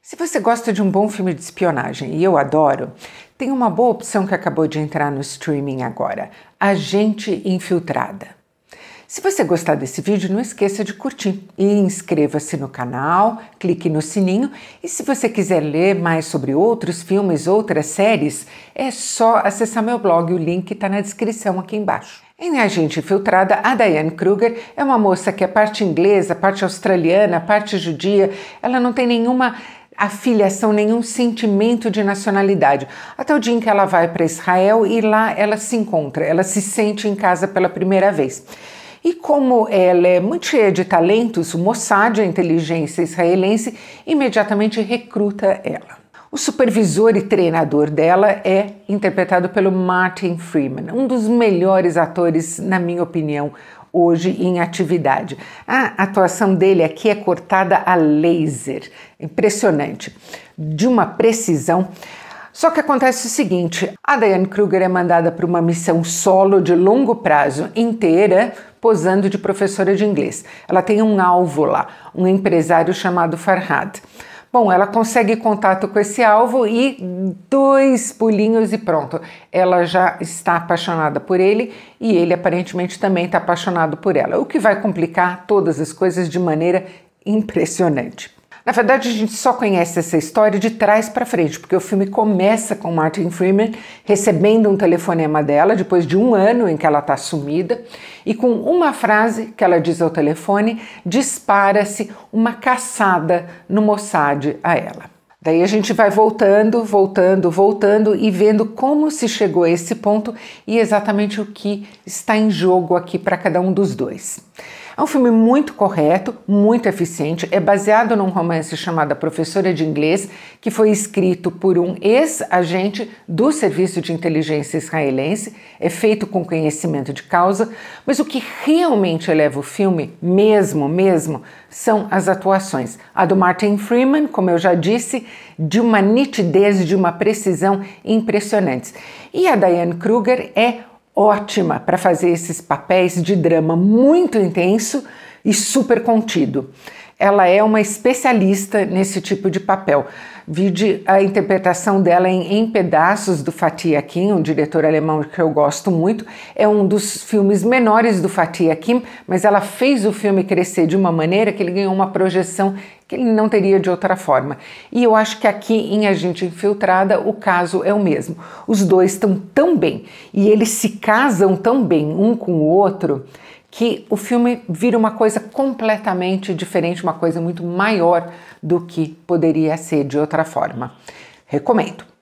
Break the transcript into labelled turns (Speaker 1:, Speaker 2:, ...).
Speaker 1: Se você gosta de um bom filme de espionagem, e eu adoro, tem uma boa opção que acabou de entrar no streaming agora: Agente Infiltrada. Se você gostar desse vídeo, não esqueça de curtir e inscreva-se no canal, clique no sininho e se você quiser ler mais sobre outros filmes, outras séries, é só acessar meu blog, o link está na descrição aqui embaixo. Em Agente Infiltrada, a Diane Kruger é uma moça que é parte inglesa, parte australiana, parte judia, ela não tem nenhuma afiliação, nenhum sentimento de nacionalidade. Até o dia em que ela vai para Israel e lá ela se encontra, ela se sente em casa pela primeira vez. E como ela é muito cheia de talentos, o Mossad, a inteligência israelense, imediatamente recruta ela. O supervisor e treinador dela é interpretado pelo Martin Freeman, um dos melhores atores, na minha opinião, hoje em atividade. A atuação dele aqui é cortada a laser, impressionante, de uma precisão. Só que acontece o seguinte: a Diane Kruger é mandada para uma missão solo de longo prazo inteira, posando de professora de inglês. Ela tem um alvo lá, um empresário chamado Farhad. Bom, ela consegue contato com esse alvo e dois pulinhos e pronto. Ela já está apaixonada por ele e ele aparentemente também está apaixonado por ela, o que vai complicar todas as coisas de maneira impressionante. Na verdade, a gente só conhece essa história de trás para frente, porque o filme começa com Martin Freeman recebendo um telefonema dela depois de um ano em que ela está sumida, e com uma frase que ela diz ao telefone, dispara-se uma caçada no Mossad a ela. Daí a gente vai voltando, voltando, voltando e vendo como se chegou a esse ponto e exatamente o que está em jogo aqui para cada um dos dois. É um filme muito correto, muito eficiente, é baseado num romance chamado Professora de Inglês, que foi escrito por um ex-agente do Serviço de Inteligência Israelense, é feito com conhecimento de causa, mas o que realmente eleva o filme, mesmo, mesmo, são as atuações. A do Martin Freeman, como eu já disse, de uma nitidez, de uma precisão impressionantes. E a Diane Kruger é ótima para fazer esses papéis de drama muito intenso e super contido ela é uma especialista nesse tipo de papel. Vide a interpretação dela em, em Pedaços do Fatih Akin, um diretor alemão que eu gosto muito. É um dos filmes menores do Fatih Akin, mas ela fez o filme crescer de uma maneira que ele ganhou uma projeção que ele não teria de outra forma. E eu acho que aqui em A Gente Infiltrada o caso é o mesmo. Os dois estão tão bem e eles se casam tão bem um com o outro que o filme vira uma coisa completamente diferente, uma coisa muito maior do que poderia ser de outra forma. Recomendo.